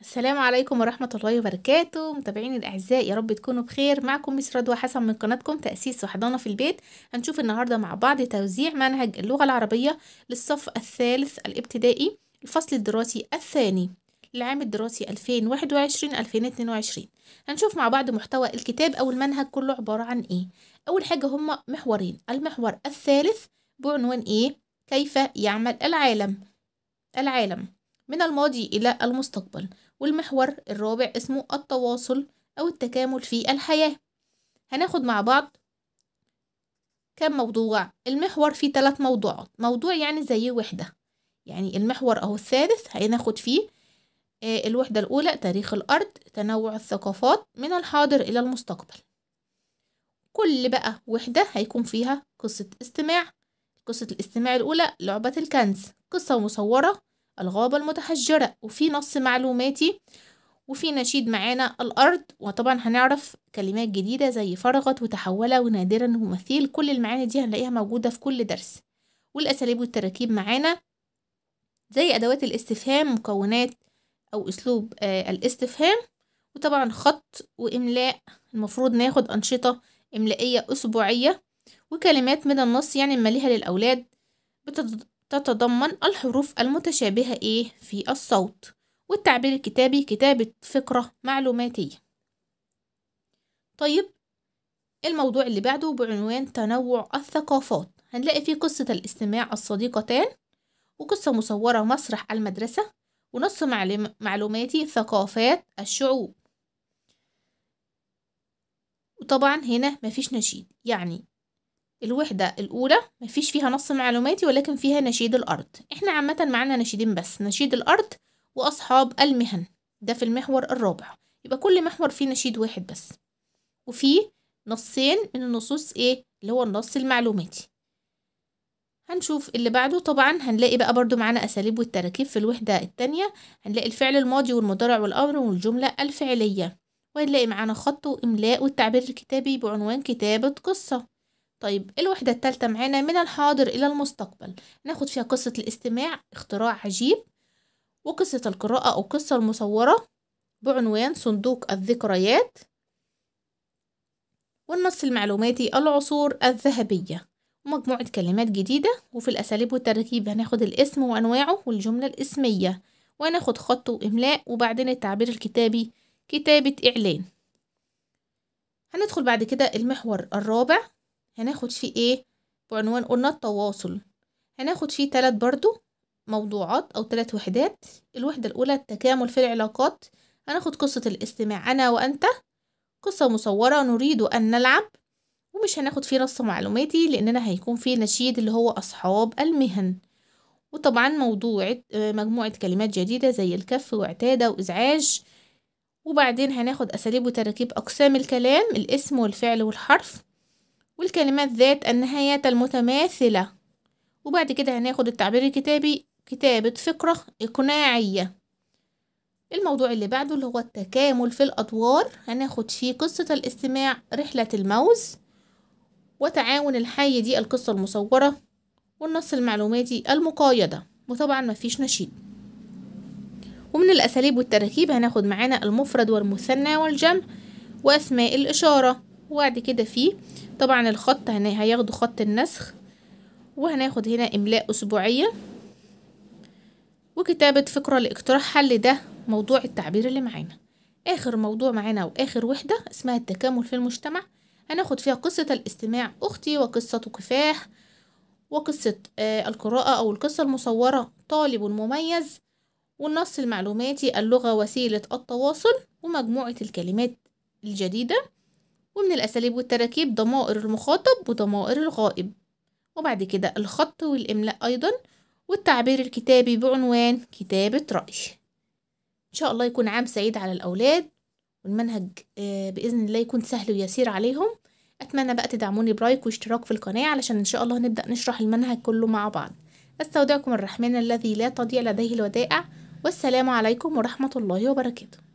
السلام عليكم ورحمة الله وبركاته متابعين الأعزاء يا رب تكونوا بخير معكم مس رضوى حسن من قناتكم تأسيس وحضانة في البيت هنشوف النهاردة مع بعض توزيع منهج اللغة العربية للصف الثالث الابتدائي الفصل الدراسي الثاني للعام الدراسي 2021-2022 هنشوف مع بعض محتوى الكتاب أو المنهج كله عبارة عن إيه أول حاجة هما محورين المحور الثالث بعنوان إيه كيف يعمل العالم العالم من الماضي إلى المستقبل والمحور الرابع اسمه التواصل أو التكامل في الحياة هناخد مع بعض كم موضوع المحور فيه ثلاث موضوعات موضوع يعني زي وحدة يعني المحور أو السادس هناخد فيه آه، الوحدة الأولى تاريخ الأرض تنوع الثقافات من الحاضر إلى المستقبل كل بقى وحدة هيكون فيها قصة استماع قصة الاستماع الأولى لعبة الكنز قصة مصورة الغابة المتحجرة وفي نص معلوماتي وفي نشيد معانا الأرض وطبعا هنعرف كلمات جديدة زي فرغت وتحول ونادرا ومثيل كل المعاني دي هنلاقيها موجودة في كل درس والأساليب والتراكيب معانا زي أدوات الاستفهام مكونات أو أسلوب آه، الاستفهام وطبعا خط وإملاء المفروض ناخد أنشطة إملائية أسبوعية وكلمات من النص يعني ماليها للأولاد تتضمن الحروف المتشابهة إيه في الصوت والتعبير الكتابي كتابة فكرة معلوماتية طيب الموضوع اللي بعده بعنوان تنوع الثقافات هنلاقي فيه قصة الاستماع الصديقتان وقصة مصورة مسرح المدرسة ونص معلوماتي ثقافات الشعوب وطبعا هنا مفيش نشيد يعني الوحدة الأولى مفيش فيها نص معلوماتي ولكن فيها نشيد الأرض احنا عامة معانا نشيدين بس نشيد الأرض وأصحاب المهن ده في المحور الرابع يبقى كل محور فيه نشيد واحد بس وفيه نصين من النصوص ايه اللي هو النص المعلوماتي هنشوف اللي بعده طبعا هنلاقي بقى برضو معانا أساليب والتراكيب في الوحدة التانية هنلاقي الفعل الماضي والمضارع والأمر والجملة الفعلية وهنلاقي معانا خط وإملاء والتعبير الكتابي بعنوان كتابة قصة طيب إيه الوحدة الثالثة معانا من الحاضر إلى المستقبل ناخد فيها قصة الاستماع اختراع عجيب وقصة القراءة أو قصة المصورة بعنوان صندوق الذكريات والنص المعلوماتي العصور الذهبية ومجموعة كلمات جديدة وفي الأساليب والتركيب هناخد الاسم وأنواعه والجملة الاسمية وهناخد خط وإملاء وبعدين التعبير الكتابي كتابة إعلان هندخل بعد كده المحور الرابع هناخد فيه ايه بعنوان قلنا التواصل هناخد فيه تلات برضو موضوعات او تلات وحدات الوحدة الاولى التكامل في العلاقات هناخد قصة الاستماع انا وانت قصة مصورة نريد ان نلعب ومش هناخد فيه نص معلوماتي لاننا هيكون فيه نشيد اللي هو اصحاب المهن وطبعا موضوع آه، مجموعة كلمات جديدة زي الكف واعتادة وإزعاج وبعدين هناخد أساليب وتراكيب أقسام الكلام الاسم والفعل والحرف والكلمات ذات النهايات المتماثلة وبعد كده هناخد التعبير الكتابي كتابة فكرة إقناعية الموضوع اللي بعده اللي هو التكامل في الأدوار هناخد فيه قصة الاستماع رحلة الموز وتعاون الحي دي القصة المصورة والنص المعلوماتي المقايدة وطبعا مفيش نشيد ومن الأساليب والتركيب هناخد معانا المفرد والمثنى والجمع وأسماء الإشارة وبعد كده فيه طبعا الخط هنا هياخدوا خط النسخ وهناخد هنا املاء اسبوعيه وكتابه فكره لاقتراح حل ده موضوع التعبير اللي معانا اخر موضوع معانا واخر وحده اسمها التكامل في المجتمع هناخد فيها قصه الاستماع اختي وقصه كفاح وقصه آه القراءه او القصه المصوره طالب مميز والنص المعلوماتي اللغه وسيله التواصل ومجموعه الكلمات الجديده ومن الأساليب والتراكيب ضمائر المخاطب وضمائر الغائب وبعد كده الخط والإملاء أيضا والتعبير الكتابي بعنوان كتابة رأي إن شاء الله يكون عام سعيد على الأولاد والمنهج آه، بإذن الله يكون سهل ويسير عليهم أتمنى بقى تدعموني برايك واشتراك في القناة علشان إن شاء الله نبدأ نشرح المنهج كله مع بعض أستودعكم الرحمن الذي لا تضيع لديه الودائع والسلام عليكم ورحمة الله وبركاته